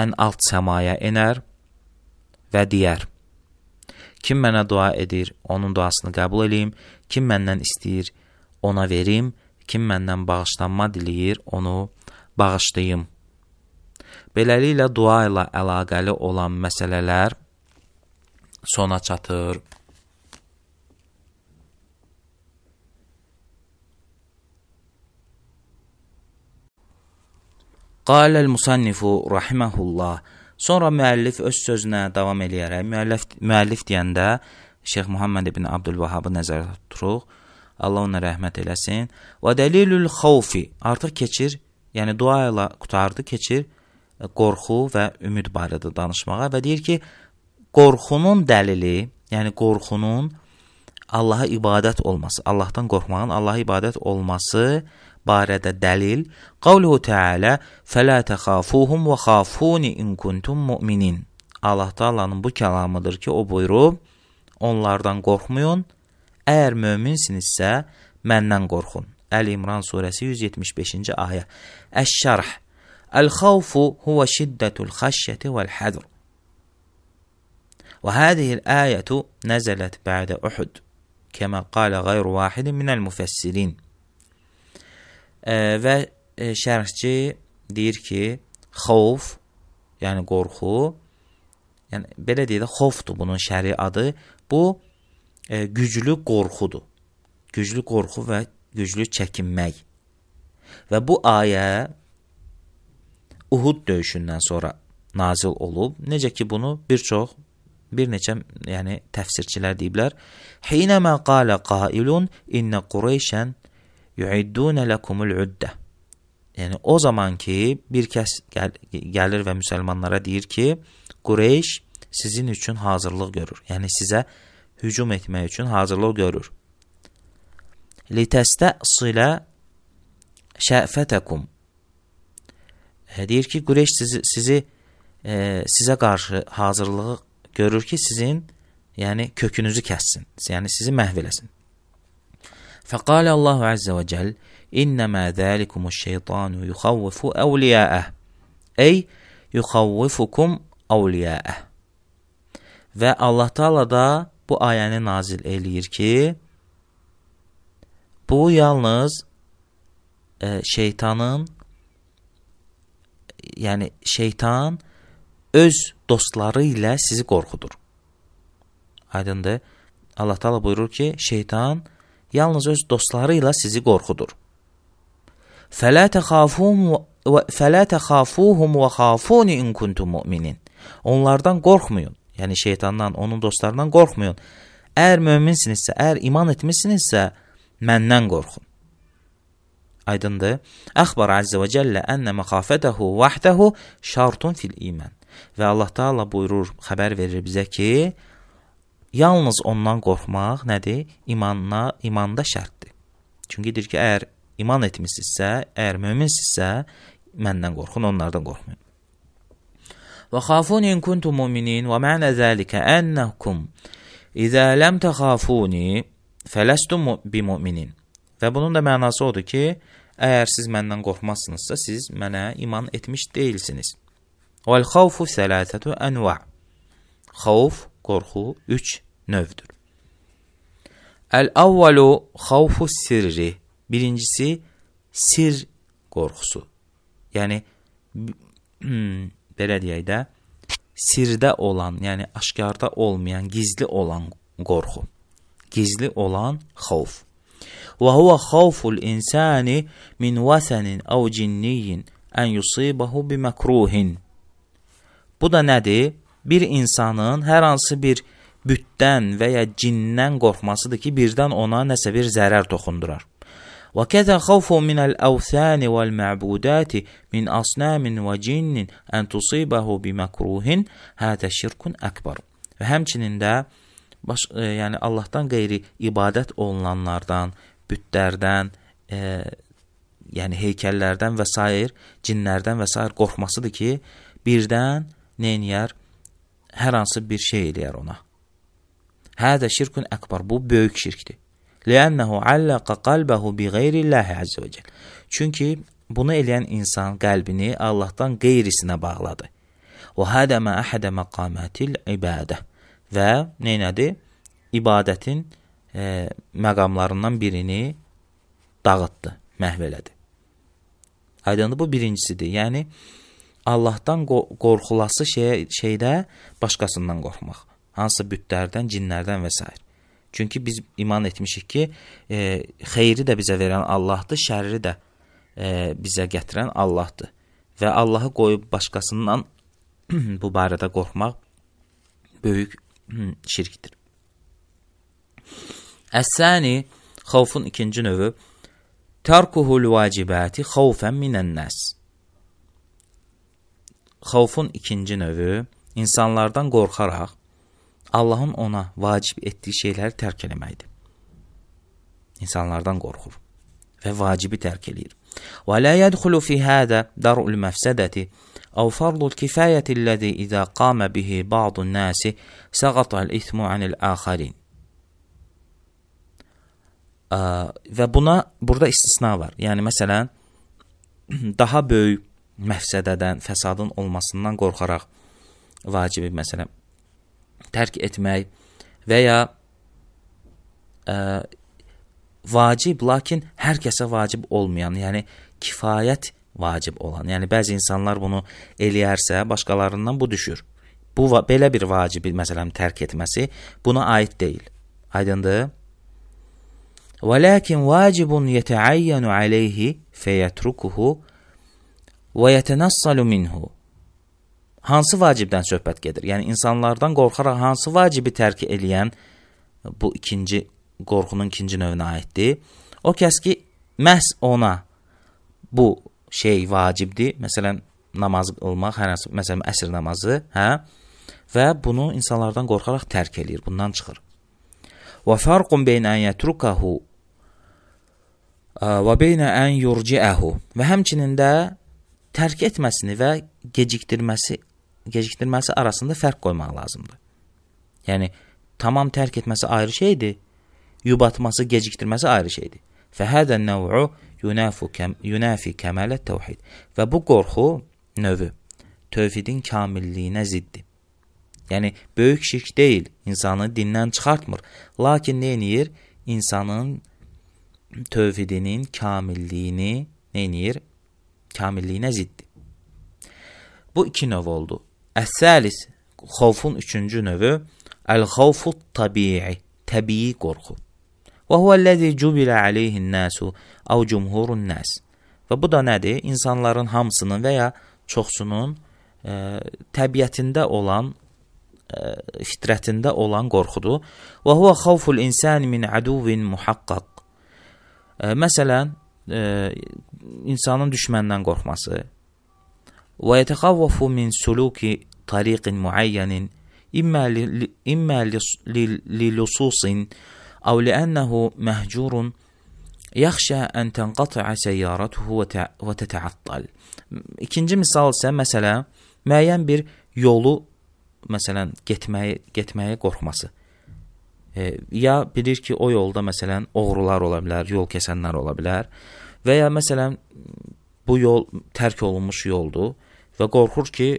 ən alt səmaya enər və deyər: Kim mənə dua edir, onun duasını qəbul eləyim, kim məndən istəyir, ona verim, kim məndən bağışlanma diləyir, onu bağışlayım. Beləliklə, dua ilə əlaqəli olan məsələlər sona çatır. Qaləl musannifu rahiməhullah. Sonra müəllif öz sözünə davam eləyərək, müəllif, müəllif deyəndə Şeyx Muhammed ibn Abdülvahabı nəzərdə tuturuq. Allah ona rəhmət eləsin. Və dəlilül xavfi artıq keçir Yəni dua ilə qutardı, keçir e, qorxu və ümid barədə danışmağa və deyir ki, qorxunun dəlili, yəni qorxunun Allaha ibadət olması, Allahdan qorxmağın Allaha ibadət olması barədə dəlil qavluhu Teala fələ təxafuhum və xafuni in kuntum mu'minin. Allah Taala'nın bu kəlamıdır ki, o buyurub, onlardan qorxmayın. Əgər möminsinizsə, məndən qorxun. Əl-İmran surəsi 175-ci ayə. Əş-şərh. El-xavfu huve şiddətul xəşyəti vəl-hədr. Və hədihil ayətu nəzələt bədə Uhud. Kəmə qalə qayr vahidin minəl müfəssirin. E, və e, şərhçi deyir ki, xavf, yəni qorxu, yəni belə deyək də xofdur bunun şəri adı. Bu e, güclü qorxudur. Güclü qorxu və güclü çəkinmək. Və bu ayə Uhud döyüşündən sonra nazil olub. Necə ki bunu bir çox bir neçə yəni təfsirçilər deyiblər. Hinəmə qala qailun inna Qureyşən yu'iddun lakumul uddə. Yəni o zaman ki bir kəs gəl gəlir və müsəlmanlara deyir ki, Qureyş sizin üçün hazırlıq görür. Yəni sizə hücum etmək üçün hazırlıq görür. Litəstəsilə şəfətəkum. E, deyir ki, Qureyş sizi, sizi e, sizə qarşı hazırlığı görür ki, sizin yəni kökünüzü kəssin, yəni sizi məhv eləsin. Fəqalə Allahu Əzzə və Cəl, İnnəmə dəlikumuş şeytanu yuxavvifu əvliyəəh. Ey, yuxavvifukum əvliyəəh. Və Allah Taala da bu ayəni nazil eləyir ki, Bu yalnız e, şeytanın yəni şeytan öz dostları ilə sizi qorxudur. Aydındır? Allah Taala buyurur ki, şeytan yalnız öz dostları ilə sizi qorxudur. Fələ təxafuhum fələ təxafuhum və xafuni in kuntum mu'minin. Onlardan qorxmayın. Yəni şeytandan, onun dostlarından qorxmayın. Əgər möminsinizsə, əgər iman etmisinizsə, məndən qorxun. Aydındır? Əxbar Azza və Cəllə ənnə məxafətəhu vahdəhu şartun fil iman. Və Allah Taala buyurur, xəbər verir bizə ki, yalnız ondan qorxmaq nədir? İmanına, imanda şərtdir. Çünki deyir ki, əgər iman etmisinizsə, əgər möminsinizsə, məndən qorxun, onlardan qorxmayın. Və xafun in kuntum müminin və məna zalika ennakum izə ləm təxafuni Fələstu bimuminin. Və bunun da mənası odur ki, əgər siz məndən qorxmazsınızsa, siz mənə iman etmiş deyilsiniz. Vəl xavfu sələsətü ənva. Xavf, qorxu, üç növdür. Əl-əvvəlu xavfu sirri. Birincisi, sir qorxusu. Yəni, hmm, belə deyək də, sirdə olan, yəni aşkarda olmayan, gizli olan qorxu gizli olan xavf. Və huwa xavful insani min vasanin aw cinniyin an yusibahu bi makruhin. Bu da nədir? Bir insanın hər hansı bir bütdən və ya cindən qorxmasıdır ki, birdən ona nəsə bir zərər toxundurar. Və kəzə xavfu minəl əvthəni vəl məbudəti min asnəmin və cinnin ən tusibəhu bi məkruhin hətə şirkun əkbar. Və həmçinin də baş, e, yəni Allahdan qeyri ibadət olunanlardan, bütlərdən, e, yəni heykəllərdən və s. cinlərdən və s. qorxmasıdır ki, birdən neyniyər? Hər hansı bir şey eləyər ona. Hədə şirkun əkbar, bu böyük şirkdir. Ləənnəhu əlləqə qalbəhu bi qeyrilləhi əzzə və cəl. Çünki bunu eləyən insan qəlbini Allahdan qeyrisinə bağladı. Və hədə mə əhədə məqamatil ibadə və neynədi? İbadətin e, məqamlarından birini dağıtdı, məhv elədi. Aydındır, bu birincisidir. Yəni, Allahdan qorxulası şey, şeydə başqasından qorxmaq. Hansısa bütlərdən, cinlərdən və s. Çünki biz iman etmişik ki, e, xeyri də bizə verən Allahdır, şərri də e, bizə gətirən Allahdır. Və Allahı qoyub başqasından bu barədə qorxmaq böyük şirkdir. Əs-səni xavfun ikinci növü tərkuhul vacibəti xavfən minən-nəs. Xavfun ikinci növü insanlardan qorxaraq Allahın ona vacib etdiyi şeyləri tərk eləməkdir. İnsanlardan qorxur və vacibi tərk eləyir. Və la yədxulu fi hada darul məfsədəti أو فرض الكفاية الذي إذا قام به بعض الناس سقط الإثم عن الآخرين. Ə, və buna burada istisna var. Yəni məsələn daha böyük məfsədədən, fəsadın olmasından qorxaraq vacibi məsələn tərk etmək və ya ə, e, vacib, lakin hər kəsə vacib olmayan, yəni kifayət vacib olan. Yəni bəzi insanlar bunu eləyərsə, başqalarından bu düşür. Bu belə bir vacibi məsələn tərk etməsi buna aid deyil. Aydındır? Walakin vacibun yetaayyanu alayhi feyatrukuhu və yetanassalu minhu. Hansı vacibdən söhbət gedir? Yəni insanlardan qorxaraq hansı vacibi tərk eləyən bu ikinci qorxunun ikinci növünə aiddir. O kəs ki məhz ona bu şey vacibdir. Məsələn, namaz qılmaq, hər hansı, məsələn, əsr namazı, hə? Və bunu insanlardan qorxaraq tərk eləyir, bundan çıxır. Və farqun beynə ən yətrukahu və beynə ən yurciəhu və həmçinin də tərk etməsini və gecikdirməsi gecikdirməsi arasında fərq qoymaq lazımdır. Yəni, tamam tərk etməsi ayrı şeydir, yubatması, gecikdirməsi ayrı şeydir. Fəhədə nəv'u yunafu kəm, yunafi kəmalə təvhid. Və bu qorxu növü tövhidin kamilliyinə ziddir. Yəni böyük şirk deyil, insanı dindən çıxartmır, lakin nə eləyir? İnsanın tövhidinin kamilliyini nə eləyir? Kamilliyinə ziddir. Bu iki növ oldu. Əs-səlis xovfun üçüncü növü əl-xovfu təbii, təbii qorxu. وهو الذي جبل عليه الناس أو جمهور الناس və bu da nədir? İnsanların hamısının və ya çoxsunun ə, e, təbiətində olan ə, e, fitrətində olan qorxudur. Və huwa xawful insani min aduvin muhaqqaq. Ə, e, məsələn, ə, insanın düşməndən qorxması. Və yetəxavvafu min suluki tariqin muayyanin imma li, imma li, li, li lususin li, أو لأنه مهجور yaxşə ən tənqatiə səyyaratuhu və tətəattal. İkinci misal isə məsələn müəyyən bir yolu məsələn getməyi getməyə qorxması. E, ya bilir ki, o yolda məsələn oğrular ola bilər, yol kəsənlər ola bilər və ya məsələn bu yol tərk olunmuş yoldur və qorxur ki,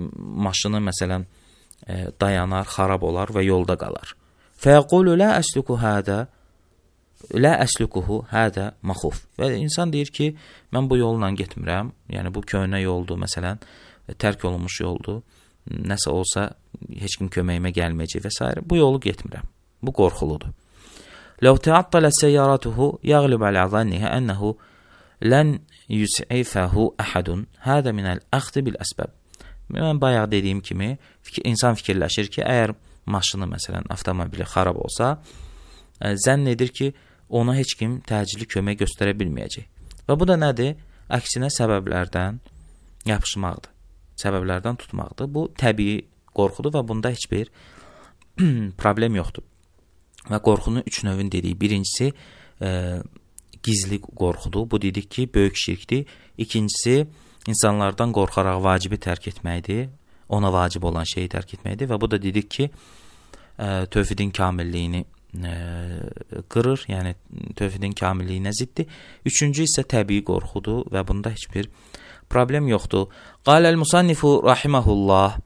maşını məsələn e, dayanar, xarab olar və yolda qalar. Fəyəqulu lə əsluku hədə lə əslukuhu hədə məxuf. Və insan deyir ki, mən bu yolla getmirəm. Yəni bu köhnə yoldur, məsələn, tərk olunmuş yoldur. Nəsə olsa heç kim köməyimə gəlməyəcək və s. Bu yolu getmirəm. Bu qorxuludur. Ləv təattala seyyaratuhu yəğlib alə zannihi ennehu lən yus'ifəhu əhədun. Hədə minəl əxdi bil əsbəb. Mən bayaq dediyim kimi, insan fikirləşir ki, əgər maşını məsələn avtomobili xarab olsa, ə, e, zənn edir ki, ona heç kim təcili kömək göstərə bilməyəcək. Və bu da nədir? Əksinə səbəblərdən yapışmaqdır. Səbəblərdən tutmaqdır. Bu təbii qorxudur və bunda heç bir problem yoxdur. Və qorxunun üç növün dedik. Birincisi ə, e, gizli qorxudur. Bu dedik ki, böyük şirkdir. İkincisi insanlardan qorxaraq vacibi tərk etməkdir ona vacib olan şeyi terk etmektir ve bu da dedik ki e, tövhidin kamilliğini e, qırır, yəni tövhidin kamilliyinə ziddir. Üçüncü isə təbii qorxudur və bunda heç bir problem yoxdur. Qaləl musannifu rahimehullah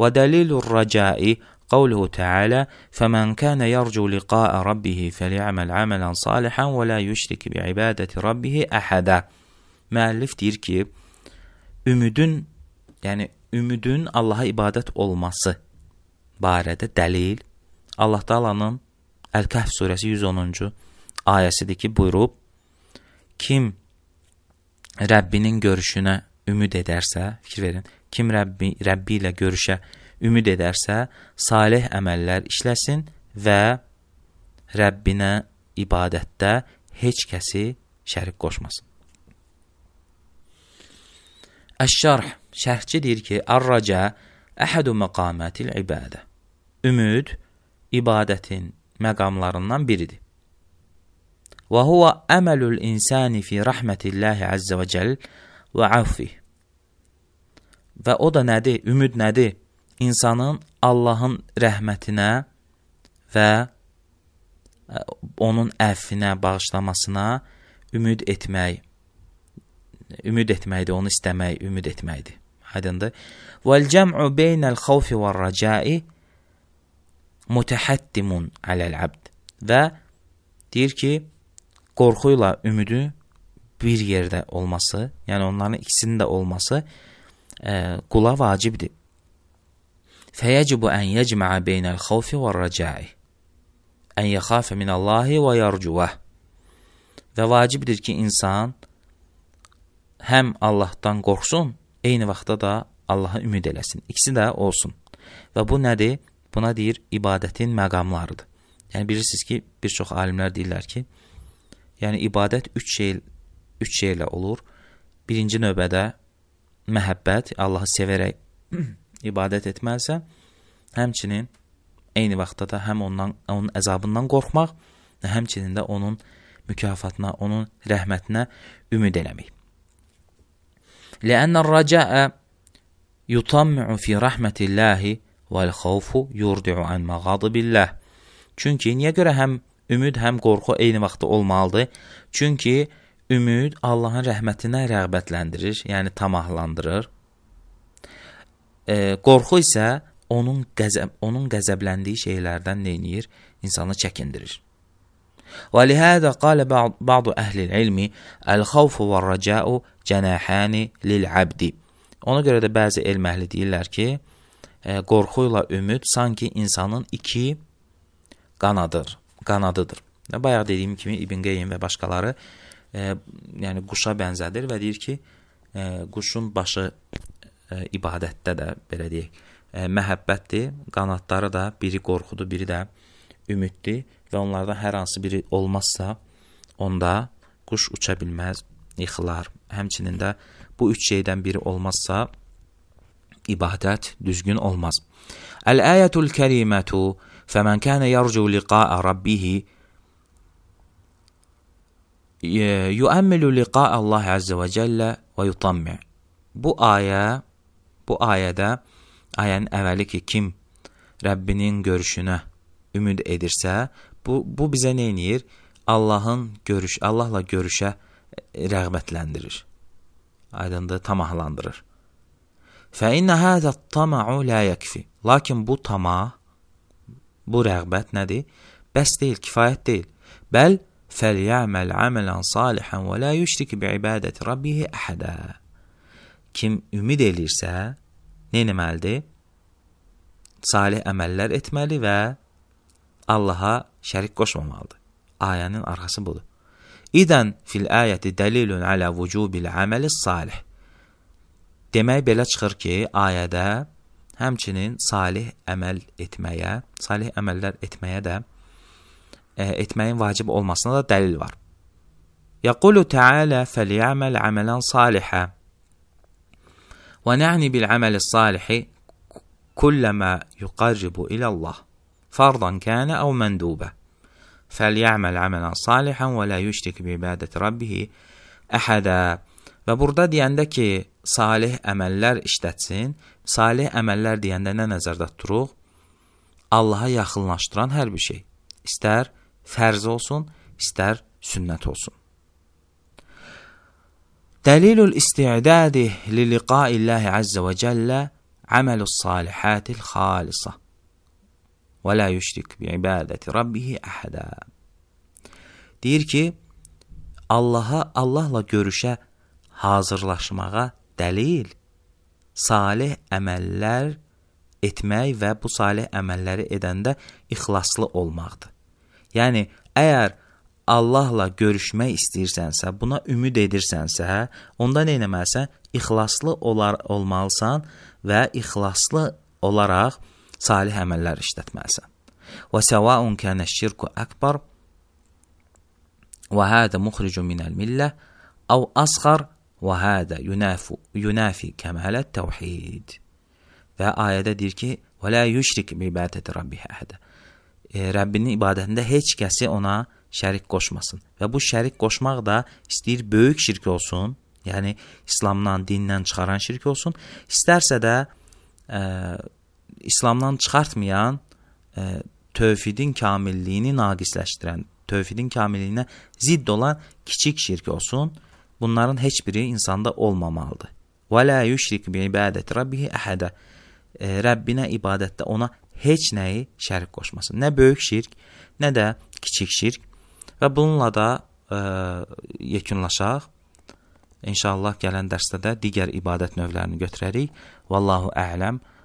və dalilur racai qavluhu taala faman kana yarju liqa'a rabbih faly'amal 'amalan salihan və la yushrik bi ibadati rabbih ahada. Müəllif deyir ki, ümidin yəni ümidin Allaha ibadət olması barədə dəlil Allah Taala'nın Əl-Kəhf surəsi 110-cu ayəsidir ki, buyurub kim Rəbbinin görüşünə ümid edərsə, fikir verin, kim Rəbbi, Rəbbi ilə görüşə ümid edərsə, salih əməllər işləsin və Rəbbinə ibadətdə heç kəsi şərik qoşmasın. Əşşarh şərhçi deyir ki, ər-raca əhədu məqamatil ibadə. Ümid ibadətin məqamlarından biridir. Və huwa əməlül insani fi rəhmətillahi azza və cəll və afih. Və o da nədir? Ümid nədir? İnsanın Allahın rəhmətinə və e, onun əffinə, bağışlamasına ümid etmək ümid etməkdir, onu istəmək, ümid etməkdir. Aydındır? Vel cem'u beynel xawfi ve'r racai mutahaddimun alal abd. Və deyir ki, qorxu ilə ümidi bir yerdə olması, yəni onların ikisinin də olması ə, e, qula vacibdir. Fəyəcibu ən yəcməə beynəl xawfi və rəcai. Ən yəxafə minəllahi və yarcuəh. Və vacibdir ki, insan həm Allahdan qorxsun, eyni vaxtda da Allaha ümid eləsin. İkisi də olsun. Və bu nədir? Buna deyir, ibadətin məqamlarıdır. Yəni, bilirsiniz ki, bir çox alimlər deyirlər ki, yəni, ibadət üç, şey, üç şeylə olur. Birinci növbədə məhəbbət, Allahı sevərək ibadət etməlisə, həmçinin eyni vaxtda da həm ondan, onun əzabından qorxmaq, həmçinin də onun mükafatına, onun rəhmətinə ümid eləmək. لأن الرجاء yutammu fi rahmetillahi vel khawfu yurdi'u an maghadibillah. Çünki niyə görə həm ümid, həm qorxu eyni vaxtda olmalıdır? Çünki ümid Allahın rəhmətinə rəğbətləndirir, yəni tamahlandırır. E, qorxu isə onun qəzəb onun qəzəbləndiyi şeylərdən nəyir? İnsanı çəkindirir. Və lihədə qalə bə'du əhlil ilmi, əl-xavfu və rəcəu cənəhəni lil abdi. Ona görə də bəzi elm əhli deyirlər ki, e, qorxu ilə ümid sanki insanın iki qanadır, qanadıdır. Və bayaq dediyim kimi İbn Qeyyim və başqaları e, yəni quşa bənzədir və deyir ki, e, quşun başı e, ibadətdə də belə deyək, e, məhəbbətdir, qanadları da biri qorxudur, biri də ümiddir və onlardan hər hansı biri olmazsa, onda quş uça bilməz, yıxılar. Həmçinin də bu üç şeydən biri olmazsa ibadət düzgün olmaz. Əl-ayətul kərimətu فَمَنْ كَانَ يَرْجُو لِقَاءَ رَبِّهِ يُؤَمِّلُ لِقَاءَ اللّٰهِ عَزَّ وَجَلَّ وَيُطَمِّعُ Bu ayə, bu ayədə ayənin əvəli ki, kim Rəbbinin görüşünə ümid edirsə, bu, bu bizə nə eləyir? Allahın görüş, Allahla görüşə rəğbətləndirir. Aydındır, tamahlandırır. Fə inə həzə tama'u la yəkfi. Lakin bu tama, bu rəğbət nədir? Bəs deyil, kifayət deyil. Bəl fəliyəməl əmələn salihən və la yüşrik bi ibadəti rabbihi əhədə. Kim ümid eləyirsə, nə etməlidir? Salih əməllər etməli və Allaha şərik qoşmamalıdır. Ayənin arxası budur. إذا في الآية دليل على vücub العمل الصالح. Demək belə çıxır ki, ayədə həmçinin salih əməl etməyə, salih əməllər etməyə də e, etməyin vacib olmasına da dəlil var. Yaqulu Teala fəliyəməl əmələn salihə və nə'ni bil əməli salihi kulləmə yuqarribu ilə Allah fardan kənə əv məndubə فليعمل عملا صالحا ولا yushrik bi ibadəti rabbih əhədə. Və burada deyəndə ki, salih əməllər işlətsin, salih əməllər deyəndə nə nəzərdə tuturuq? Allaha yaxınlaşdıran hər bir şey. İstər fərz olsun, istər sünnət olsun. Dəlilul isti'dadi li liqa'illahi azza və cəllə əməlus salihatil xalisah. وَلَا يُشْرِكْ بِعِبَادَةِ رَبِّهِ أَحَدًا Deyir ki, Allaha, Allahla görüşə hazırlaşmağa dəlil, salih əməllər etmək və bu salih əməlləri edəndə ixlaslı olmaqdır. Yəni, əgər Allahla görüşmək istəyirsənsə, buna ümid edirsənsə, onda nə etməlisən? İxlaslı olar, olmalısan və ixlaslı olaraq salih əməllər işlətməlisən. Və səvaun kənə şirku əkbar və hədə muxricu minəl millə əv asqar və hədə yunafu, yunafi kəmələt təvhid. Və ayədə deyir ki, və lə yüşrik ibadəti Rabbi əhədə. E, Rəbbinin ibadətində heç kəsi ona şərik qoşmasın. Və bu şərik qoşmaq da istəyir böyük şirk olsun, yəni İslamdan, dindən çıxaran şirk olsun, istərsə də ə, e, İslamdan çıxartmayan e, tövhidin kamilliyini naqisləşdirən, tövhidin kamilliyinə zidd olan kiçik şirk olsun, bunların heç biri insanda olmamalıdır. Və la yüşrik bi ibadəti rabbihi əhədə. E, Rəbbinə ibadətdə ona heç nəyi şərik qoşmasın. Nə böyük şirk, nə də kiçik şirk. Və bununla da e, yekunlaşaq. İnşallah gələn dərsdə də digər ibadət növlərini götürərik. Vallahu ələm.